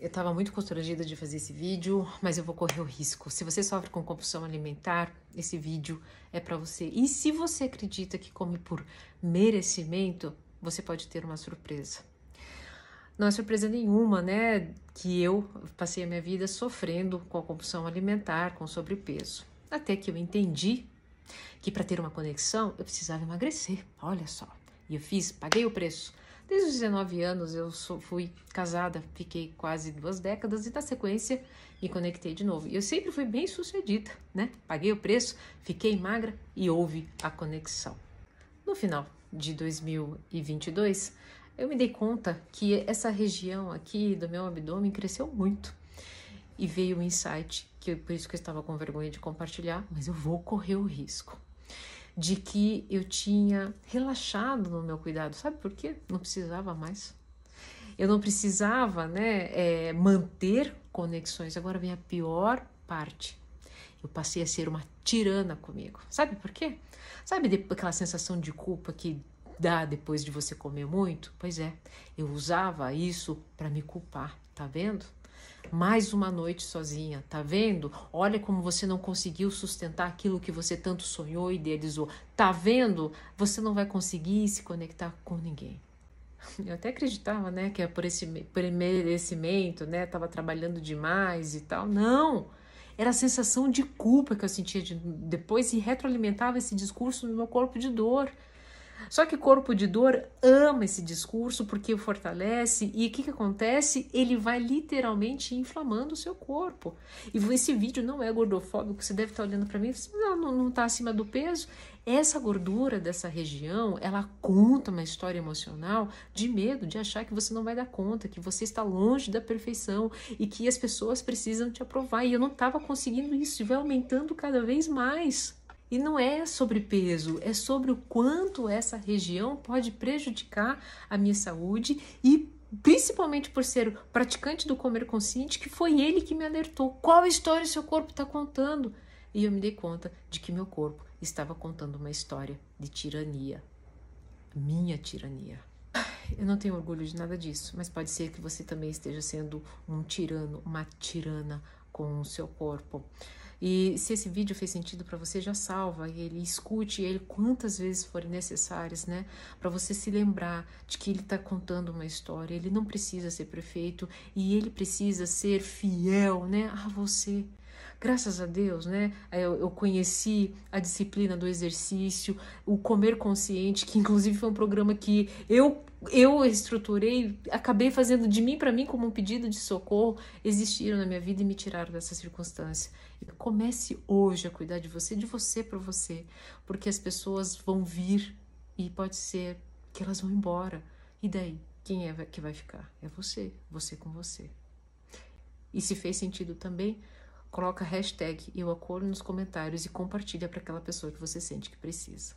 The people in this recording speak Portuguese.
Eu estava muito constrangida de fazer esse vídeo, mas eu vou correr o risco. Se você sofre com compulsão alimentar, esse vídeo é para você. E se você acredita que come por merecimento, você pode ter uma surpresa. Não é surpresa nenhuma, né, que eu passei a minha vida sofrendo com a compulsão alimentar, com sobrepeso. Até que eu entendi que para ter uma conexão eu precisava emagrecer. Olha só. E eu fiz, paguei o preço Desde os 19 anos eu sou, fui casada, fiquei quase duas décadas e da sequência me conectei de novo. E eu sempre fui bem sucedida, né? Paguei o preço, fiquei magra e houve a conexão. No final de 2022, eu me dei conta que essa região aqui do meu abdômen cresceu muito. E veio o um insight, que por isso que eu estava com vergonha de compartilhar, mas eu vou correr o risco de que eu tinha relaxado no meu cuidado. Sabe por quê? Não precisava mais. Eu não precisava né, é, manter conexões. Agora vem a pior parte. Eu passei a ser uma tirana comigo. Sabe por quê? Sabe aquela sensação de culpa que dá depois de você comer muito? Pois é, eu usava isso para me culpar, tá vendo? Mais uma noite sozinha, tá vendo? Olha como você não conseguiu sustentar aquilo que você tanto sonhou e idealizou. Tá vendo? Você não vai conseguir se conectar com ninguém. Eu até acreditava, né, que é por esse merecimento, né, tava trabalhando demais e tal. Não! Era a sensação de culpa que eu sentia de, depois e retroalimentava esse discurso no meu corpo de dor. Só que corpo de dor ama esse discurso porque o fortalece e o que, que acontece? Ele vai literalmente inflamando o seu corpo. E esse vídeo não é gordofóbico, você deve estar olhando para mim e assim, não, não está acima do peso. Essa gordura dessa região, ela conta uma história emocional de medo, de achar que você não vai dar conta, que você está longe da perfeição e que as pessoas precisam te aprovar. E eu não estava conseguindo isso, e vai aumentando cada vez mais. E não é sobre peso, é sobre o quanto essa região pode prejudicar a minha saúde e principalmente por ser praticante do comer consciente, que foi ele que me alertou. Qual história seu corpo está contando? E eu me dei conta de que meu corpo estava contando uma história de tirania. Minha tirania. Eu não tenho orgulho de nada disso, mas pode ser que você também esteja sendo um tirano, uma tirana, com o seu corpo. E se esse vídeo fez sentido para você, já salva ele, escute ele quantas vezes forem necessárias, né? Para você se lembrar de que ele está contando uma história. Ele não precisa ser perfeito e ele precisa ser fiel, né? A você graças a Deus, né? É, eu, eu conheci a disciplina do exercício, o comer consciente, que inclusive foi um programa que eu eu estruturei, acabei fazendo de mim para mim como um pedido de socorro, existiram na minha vida e me tiraram dessa circunstância. Comece hoje a cuidar de você, de você para você, porque as pessoas vão vir e pode ser que elas vão embora. E daí? Quem é que vai ficar? É você, você com você. E se fez sentido também, coloca hashtag eu acordo nos comentários e compartilha para aquela pessoa que você sente que precisa.